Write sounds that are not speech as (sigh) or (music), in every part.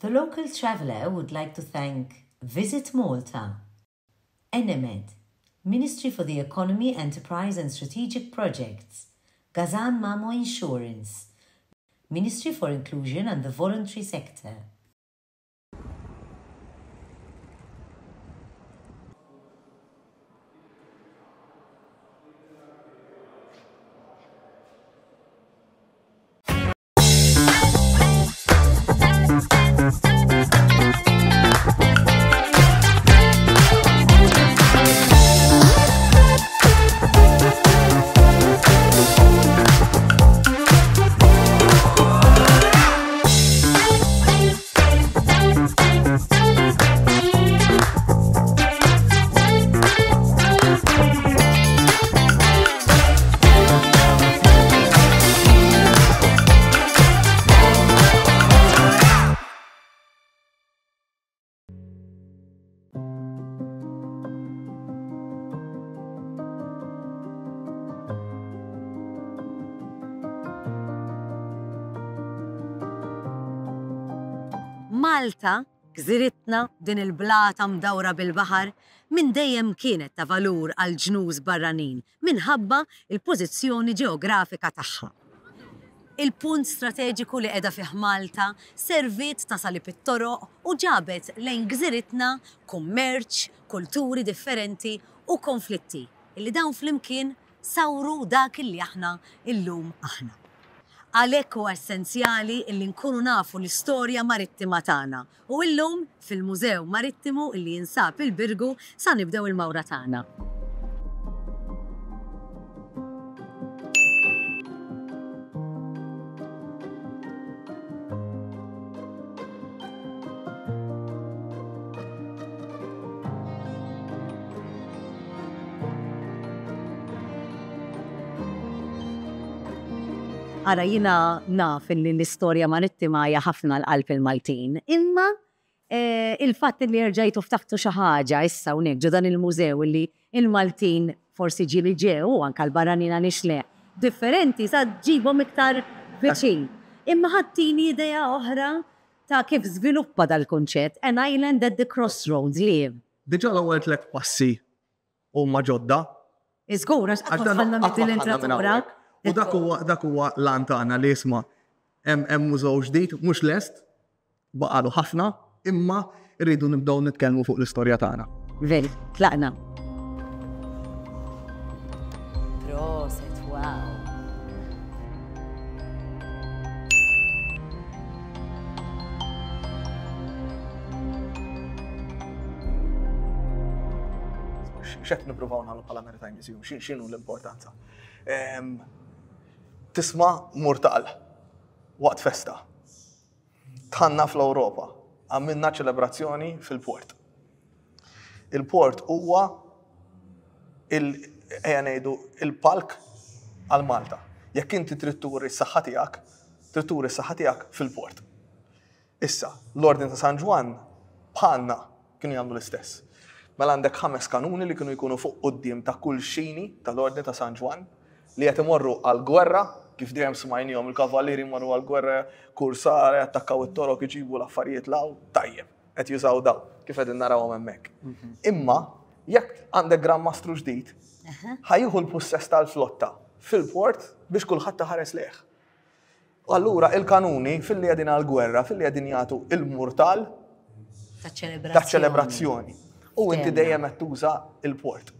The local traveller would like to thank Visit Malta, Enemed, Ministry for the Economy, Enterprise and Strategic Projects, Gazan Mamo Insurance, Ministry for Inclusion and the Voluntary Sector. Malta, gżiritna din il-blata mdawra bil-bahar, minn dejjem kienet ta' valur għal ġnuż barranin minħabba il-pożizzjoni ġeografika tagħha. Il-punt strateġiku li qiegħda fih Malta serviet ta' salib it-toroq u ġabet lejn gżiritna kummerċ, kulturi differenti u konflitti illi dawn flimkien sawru dak li aħna illum aħna għalhekk huwa essenzjali illi nkunu nafu l-istorja marittima tagħna. U llum fil-Mużew Marittimu illi jinsab il-Birgu sa nibdew il-mawra tagħna. Ara jina naf li l-istorja ma nittimaja ħafna l-qalb il-Maltin. Imma il-fatt li rġajtu ftaħtu xaħġa issa unek ġodan il-mużew li il-Maltin forsi ġili ġew, anka l-baranina nixle, differenti, sa ġibu iktar biċin. Imma ħattini ideja oħra ta' kif zviluppa dal konċet an island at the crossroads li. Diġa l-għu għet l-ek passi u maġodda. Iżgur, għax għatfalna mit-tilintratura. U dak huwa dak huwa lantana li jisma' hemm mużew ġdid mhux lest baqalu ħafna imma rridu nibdew nitkellmu fuq l-istorja tagħna. Veri, tlaqna. Proset, wow. xet nipruvaw nħallu bħala Maritime Museum, xinu l-importanza tisma' murtal, waqt festa. Tħanna fl-Ewropa, għamilna ċelebrazzjoni fil-port. Il-port huwa il-palk għal Malta. Jekk inti trid s-saħħa tiegħek, s-saħħa tiegħek fil-port. Issa, l-Ordin ta' San Juan bħalna kienu jagħmlu l-istess. Mela għandek ħames kanuni li kienu jkunu fuq qoddim ta' kull xini tal-Ordin ta' San Juan li qed imorru għal gwerra kif dejjem jom il-kavalleri marru għal-gwerra, kursare, attakkaw it-torok, iġibu l-affarijiet law, tajjeb, qed jużaw daw, kif qed naraw hemmhekk. Mhm. Imma jekk għandek grammastru ġdid, ħajjuħu l-pussess tal-flotta fil-port biex kulħadd taħares leħ. Allura il-kanuni fil-li għadin għal-gwerra, fil-li għadin jagħtu il-murtal ta' ċelebrazzjoni. U inti dejjem qed tuża il-port.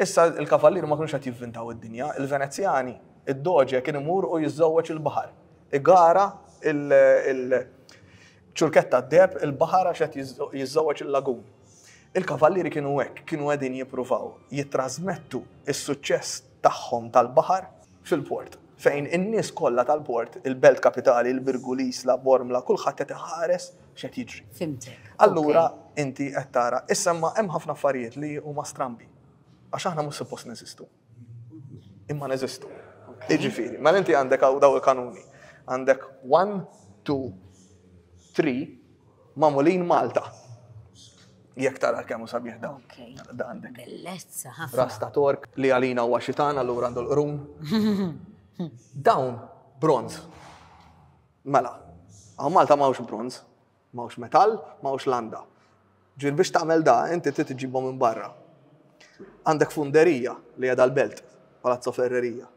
Issa il kavalliri ma kienx qed jivvintaw id-dinja, il-Venezjani id-doġja kien imur u jizzawweġ il-baħar. Igara il-ċurketta d-deb il-baħar għaxet qed il-lagun. Il-kavallieri kienu hekk, kienu qegħdin jippruvaw jitrasmettu il suċċess tagħhom tal-baħar fil-port. Fejn in-nies kollha tal-port, il-Belt Kapitali, il birgulis la Bormla, kulħadd qed iħares x'qed jiġri. Fimtek. Allura inti qed tara issa ma hemm ħafna affarijiet li huma strambi. Għax aħna mhux suppost neżistu. Imma neżistu. Iġifiri, ma l-inti għandek daw il-kanuni. Għandek 1, 2, 3 mamulin Malta. Jek tara kemmu sabiħ dawn. għandek. Bellezza, ħafna. Rasta tork li għalina u għaxitan għallur għandu l-rum. (laughs) Dawn bronz. Mela. Għaw Malta mawx bronz, mawx metal, mawx landa. Ġir biex tagħmel da, inti titġibhom minn barra. Għandek funderija li għadha l-belt, Palazzo Ferrerija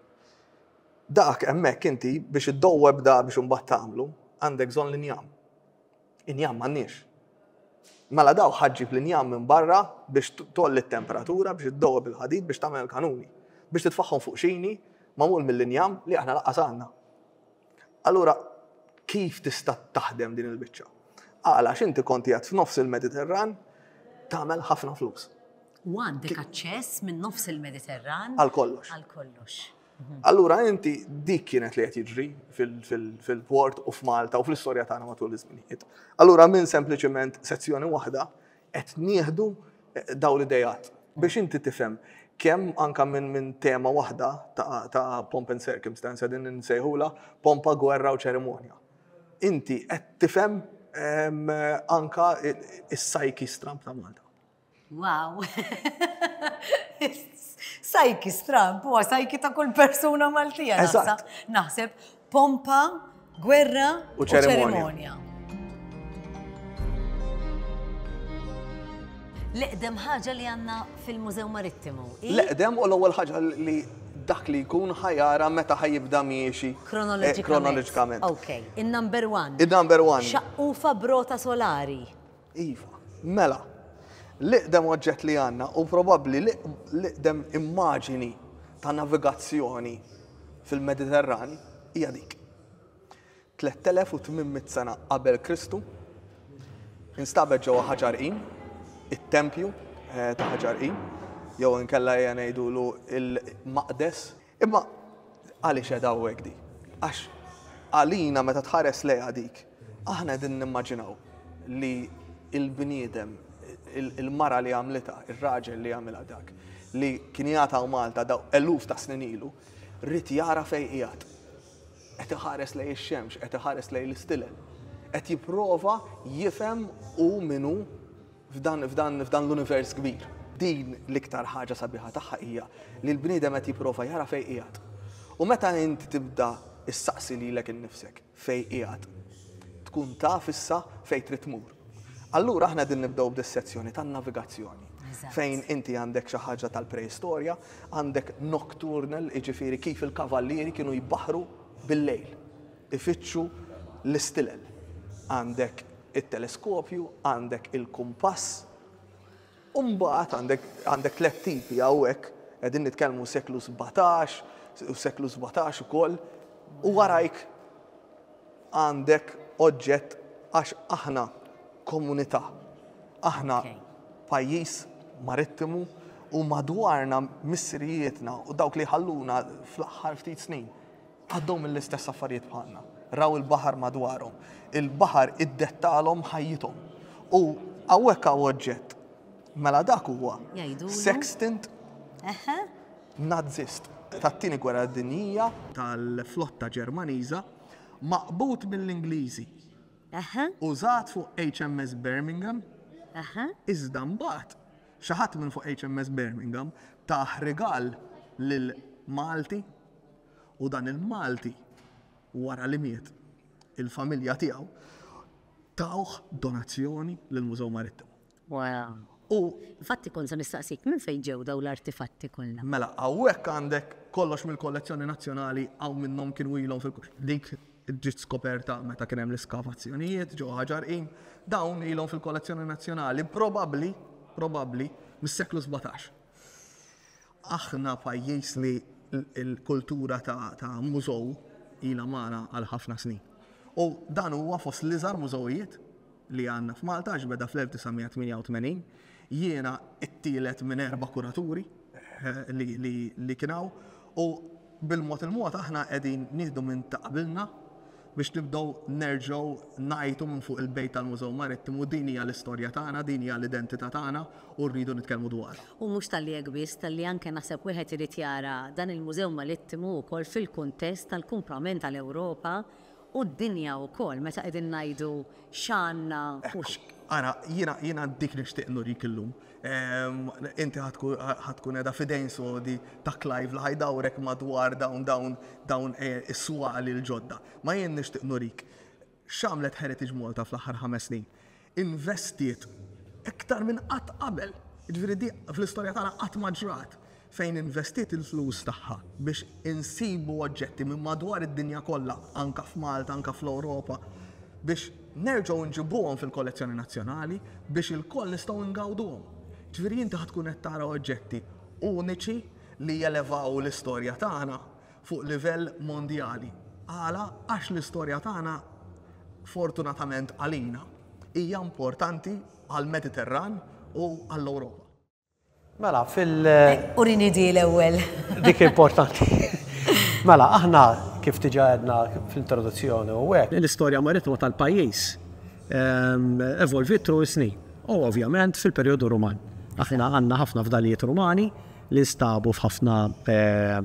Dak hemmhekk inti biex id-dowweb da biex imbagħad tagħmlu għandek zon l-injam. Injam m'għandniex. Mela daw ħaġġib l-injam minn barra biex tolli t-temperatura biex id-dowweb il-ħadid biex tagħmel kanuni. Biex titfaħħom fuq xini mamul mill-injam li aħna laqqas għandna. Allura kif tista' taħdem din il-biċċa? Għalax inti konti għad f'nofs il-Mediterran tagħmel ħafna flus. U għandek aċċess minn nofs il-Mediterran? Għal kollox. Għal kollox. Mhm. Allura inti dik kienet li qed jiġri fil-port u f'Malta u fl-istorja tagħna matul iż-żminijiet. Allura minn sempliċement sezzjoni waħda qed nieħdu eh, daw l-idejat biex inti tifhem kemm anka minn min tema waħda ta' pomp and circumstance din insejħula pompa gwerra u ċerimonja. Inti qed tifhem anka is sajki stramp ta' Malta. Wow! (laughs) Sajki Trump huwa sajki ta' kull persuna Maltija. Naħseb pompa, gwerra u ċerimonja. L-eqdem ħaġa li għanna fil-Mużew Marittimu. L-eqdem u l-ewwel ħaġa li dak li jkun ħajara meta ħajibda miexi. Kronologikament. Ok, il-number one. Il-number one. Xaqqufa brota solari. Iva, mela. l-iqdem oġġett li għanna u probabli l-iqdem immaġini ta' navigazzjoni fil-Mediterran hija dik. 3800 sena qabel Kristu, instabet ġewwa ħaġarqin, it-tempju eh, ta' ħaġarqin, jew inkella ngħidulu il-maqdes. Imma għaliex qed hawnhekk dik? Għax għalina meta tħares lejha dik, aħna din nimmaġinaw li il-bniedem il-mara li għamlita, il-raġel li għamila dak, li kien u Malta daw eluf ta' snin ilu, rrit jara fej ijat. Et iħares lej il-xemx, et iħares lej l-istilen. Et jiprofa jifem u minu f'dan l-univers kbir. Din l-iktar ħaġa sabiħa taħħa hija li l-bnidem qed jipprova jara fej U meta inti tibda l lilek innifsek fej qiegħed, tkun taf fissa fej tritmur. tmur. Allura aħna din nibdew b'dis-sezzjoni tan-navigazzjoni. Fejn inti għandek xi ħaġa tal-preistorja, għandek nocturnal, iġifieri kif il-kavallieri kienu jibbaħru bil-lejl, ifittxu l-istilel. Għandek it-teleskopju, għandek il-kumpass, Umbaħt għandek tlet tipi għawek, għedin nitkelmu seklu 17, u seklu 17 u koll, u għarajk għandek oġġett għax aħna komunità. Aħna pajjiż marittimu u madwarna missirijietna u dawk li ħalluna fl-aħħar ftit snin għaddhom l-istess affarijiet bħalna. Raw il-baħar madwarhom. Il-baħar iddettalhom ħajjithom. U għawek għaw oġġett. Mela dak huwa. Sextant nazist tat-tieni gwerra dinjija tal-flotta Ġermaniża maqbut mill-Ingliżi Użat fuq HMS Birmingham. Iżda mbagħad xi ħadd minn fuq HMS Birmingham taħ regal lil Malti u dan il-Malti wara li miet il-familja tiegħu tawħ donazzjoni lil mużew Marittimu. Wow. U fatti kon sa nistaqsik minn fejn ġew daw l-artifatti kollha. Mela hawnhekk għandek kollox mill-kollezzjoni nazzjonali għaw minnhom kienu ilhom fil-dik ġiet skoperta meta kien hemm l-iskavazzjonijiet ġo in dawn ilhom fil-kollezzjoni nazzjonali probabbli, probabbli mis-seklu 17. Aħna pajjiż li l-kultura ta', ta mużow ila magħna għal ħafna snin. U dan huwa fost l-iżgħar mużowijiet li għandna f'Malta beda fl-1988 jiena it-tielet minn erba' kuraturi eh, li, kienaw u bil-mod il-mod aħna qegħdin nieħdu minn taqbilna biex nibdow nerġaw najtu minn fuq il-bejt tal-Mużew Marittimu din hija l-istorja tagħna, din hija l-identità tagħna u rridu nitkellmu dwar. U mhux tal-li biss tal-li anke naħseb wieħed irid jara dan il-Mużew Marittimu wkoll fil-kuntest tal-kumprament tal-Ewropa u d-dinja wkoll meta qegħdin ngħidu x'għandna u Ara, jiena jiena dik nixtieq nurik illum. Ehm, inti ħatkun edha fidejn di ta' Clive li ħajdawrek madwar dawn dawn dawn e, is għal l-ġodda. Ma jien nixtieq nurik. X'għamlet Heritage Malta fl-aħħar ħames snin? Investiet iktar minn qatt qabel. Ġifieri di fl-istorja tagħna qatt ma ġrat fejn investiet il-flus tagħha biex insibu oġġetti minn madwar id-dinja kollha, anka f'Malta, anka fl-Ewropa, biex nerġgħu nġibuhom fil-kollezzjoni nazzjonali biex il-koll nistgħu ngawduhom. Ġviri jinti ħatkun qed tara oġġetti uniċi li jelevaw l-istorja tagħna fuq livell mondjali. Għala għax l-istorja tagħna fortunatament għalina hija importanti għal-Mediterran u għall-Ewropa. Mela, fil- eh, Urini di l-ewwel. (laughs) Dik importanti. Mela, aħna kif tiġa għedna fil-introduzzjoni u għek. L-istoria maritma tal-pajis ehm, evolvit tru snin u ovvjament fil-periodu Ruman. Aħna għandna ħafna fdalijiet Rumani li stabu f'ħafna eh,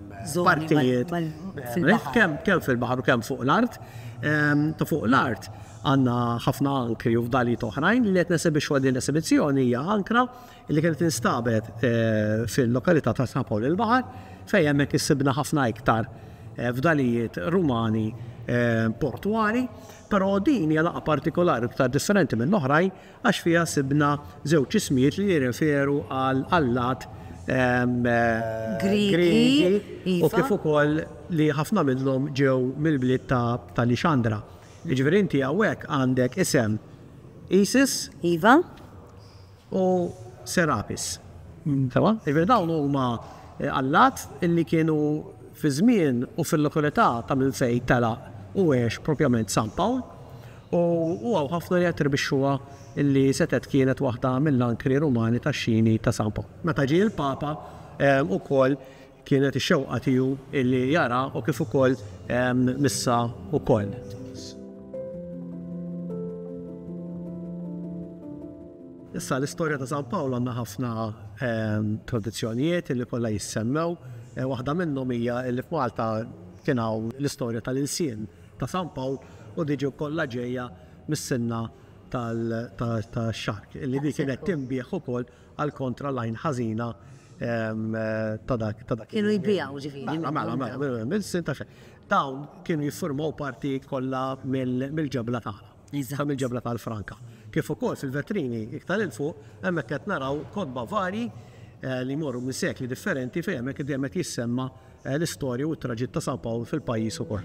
partijiet. Eh, kemm fil-baħar u kemm fuq l-art. Ehm, ta' fuq l-art għanna ħafna ankri u fdalijiet oħrajn li qed nesebix għad din esibizzjoni hija ankra li kienet instabet eh, fil-lokalità ta' San Pawl il-Baħar fejn hemmhekk issibna ħafna iktar Eh, f'dalijiet rumani eh, Portuali, però din hija laqa partikolari b'tar differenti minn oħraj għax fiha sibna żewġ ismijiet li jirriferu għal allat ehm, eh, Griegi u iva. kif ukoll li ħafna minnhom ġew mill-bliet ta' Lixandra. Ġifieri inti hawnhekk għandek isem Isis, Iva u Serapis. Tawa, ġifieri iva, dawn huma allat illi kienu fi żmien u fil-lokalità ta' minn fej tela u għiex propjament San Pawl u għaw ħafna li għattribixxuha illi setet kienet waħda mill-ankri rumani ta' xini ta' San Paul. Meta ġi il-Papa ehm, u kol kienet ix-xewqa tiegħu illi jara u kif ukoll ehm, missa kol. Issa l-istorja ta' San Paul għandna ħafna ehm, tradizzjonijiet li kollha jissemmew Eh, waħda minnhom hija li f'Malta kien hawn l-istorja tal-insien ta' San Paul u diġi kollha ġejja mis-sinna tal-xark li di kienet timbieħ ukoll għal kontra lajn ħażina ehm, eh, ta' dak ta' dak. Kienu jbijaw ġifieri. Dawn kienu jiffurmaw parti kollha mill-ġabla tagħna. Tam mill ġabla tal-Franka. Kif ukoll fil-vetrini iktar il fuq hemmhekk qed naraw kodba vari Eh, li morru minn sekli differenti fejn hemmhekk dejjem qed jissemma eh, l-istorja u t-traġitt ta' San Pawl fil-pajjiż ukoll.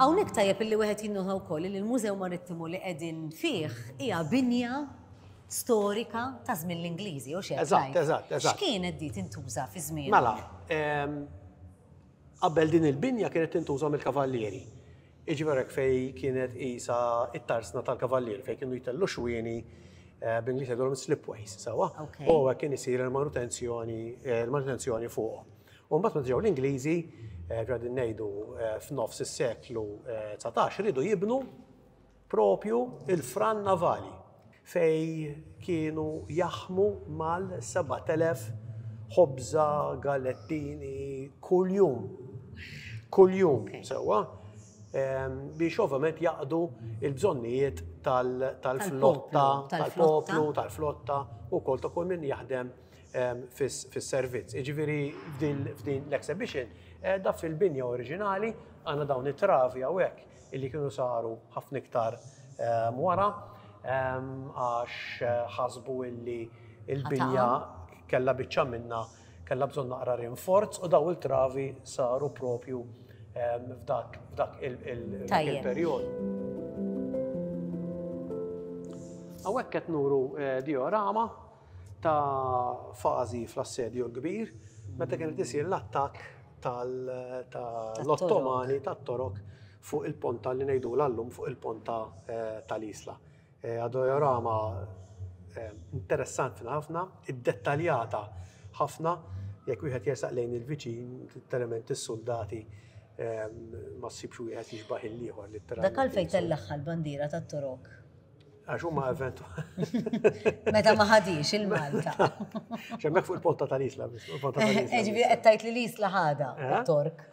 Hawnhekk tajjeb li wieħed jinnuha wkoll li l-Mużew Marittimu li qegħdin fih hija binja storika ta' żmien l-Ingliżi u xejn. Eżatt, eżatt, eżatt. qed di tintuża fi żmien? Mela, qabel din il-binja kienet tintuża mill-kavallieri. Iġiverek fej kienet qisha it-tarsna tal-kavallier fej kienu jitellu xwieni Eh, b'Ingliż jgħidulhom slipways sewa. U hekk kien isir il-manutenzjoni eh, fuq. U mbagħad ġew l-Ingliżi eh, għadin ngħidu f'nofs is-seklu 19 ridu jibnu propju il-fran navali fej kienu jaħmu mal-7000 ħobza, galettini, kuljum. Kuljum, sewa. Biex ovvament jaqdu il-bżonnijiet tal-flotta, tal-poplu, tal-flotta u kol ta' kol min jaħdem fis-servizz. Iġviri f'din l-exhibition, eh, da fil-binja oriġinali għana dawn it-travi għawek illi kienu saru ħafna iktar wara għax eh, ħasbu illi il-binja kella bicċa minna kella bżon naqra rinforz u daw il-travi saru propju f'dak il-periodu. Għawek nuru eh, diorama ta' fażi fl-assedju l-kbir, meta kien isir l-attak tal-Ottomani ta' torok fuq il-ponta li nejdu l-allum fuq il-ponta eh, tal-Isla. Eh, Għadorama interessanti ħafna, id detaljata ħafna, jekk wieħed jesaq lejn il-viċin, terament il soldati ma ssibx wieħed jixbaħ il-ieħor. Dak għalfejn tell l bandira tat-Torok għax huma eventu. (laughs) Meta ma ħadix il-Malta. ċemmek (laughs) fuq il-ponta tal-Isla. Eġbi, għettajt eh, eh, li l-Isla ħada, eh? Tork.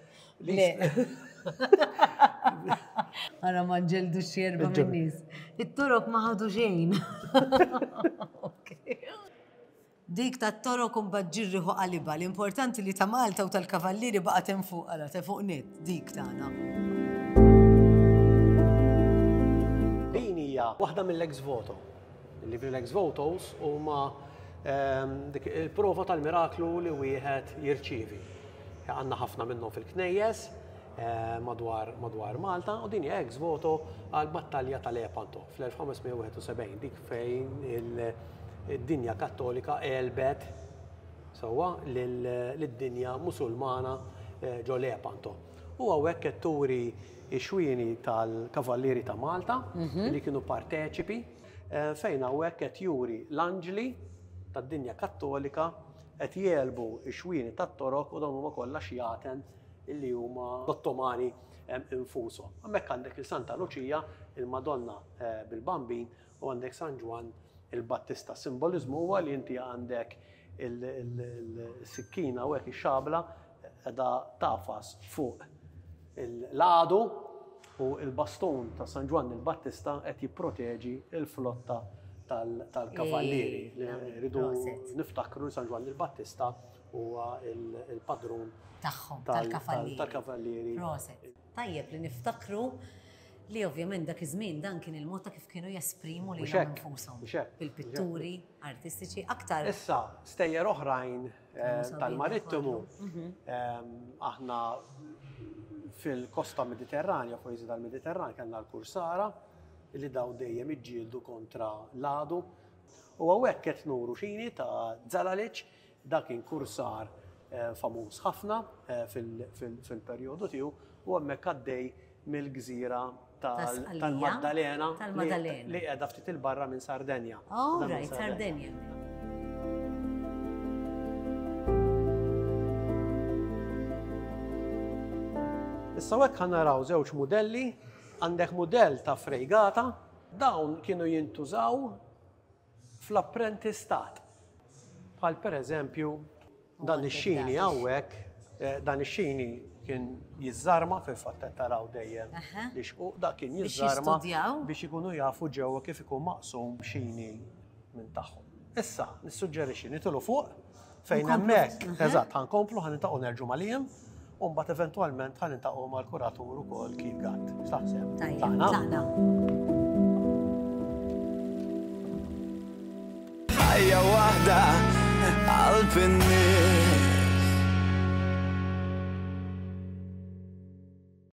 Għana (laughs) ma ġeldu xierba minnis. Il-Torok ma ħadu xejn. Dik ta' torok un bħadġirri għaliba. L-importanti li ta' Malta u tal-kavalliri baqatem fuq għala, ta' fuq nit dik ta' waħda mill-ex voto. Libri l-ex votos huma ehm, il-prova tal-miraklu li wieħed jirċivi. Għanna ħafna minnhom fil-knejjes, ehm, madwar Malta u din ex voto għal battalja tal-Epanto fl-1571 dik fejn il-dinja kattolika elbet sawa lid dinja musulmana eh, ġo l-Epanto. U għawek turi ixwieni tal-Kavallieri ta' Malta li kienu parteċipi fejn hawnhekk qed juri l-anġli tad-dinja kattolika qed jelbu ix-xwieni tat-torok u dawn huma kollha xjaten illi huma l-Ottomani infuso. Hemmhekk għandek il-Santa Luċija, il-Madonna bil-Bambin u għandek San Ġwan il-Battista. Simbolizmu huwa li inti għandek il-sikkina u hekk ix-xabla da tafas fuq l ladu u il-baston ta' San Juan il-Battista qed jipproteġi il-flotta tal-kavallieri. Ridu niftakru San Juan il-Battista huwa il-padrun tagħhom tal-kavallieri. Tajjeb li niftakru li ovvjament dak iż-żmien dan kien il mota kif kienu jesprimu li nfushom bil-pitturi artistiċi aktar. Issa, stejjer oħrajn eh, tal marittumu mhm. eh, aħna fil-kosta mediterranja, fuq tal mediterranja kanna l-Kursara, li daw dejjem iġġieldu kontra l U għawek qed nuru xini ta' Zalalic, dakin kursar eh, famuż ħafna eh, fil-periodu tiegħu u hemmhekk għaddej mill-gżira tal-Maddalena li qiegħda ftit il-barra minn Sardenja. Oh, right, Sardenja. Issa għek naraw żewġ modelli, għandek modell ta' frejgata, dawn kienu jintużaw fl-apprentistat. Bħal per eżempju, dan ix-xini għawek, eh, dan ix-xini kien jizzarma fil fattet taraw dejjem. da kien jizzarma biex ikunu jafu ġewwa kif ikun maqsum xini minn tagħhom. Issa, nissuġġerixi nitlu fuq fejn hemmhekk, eżatt, ħankomplu ħanitaqgħu nerġu' malijiem. Umbat eventualment intaqo ma l kuratur u kol kif għand. X'taħseb? Tajna. Ħajja waħda għalpinni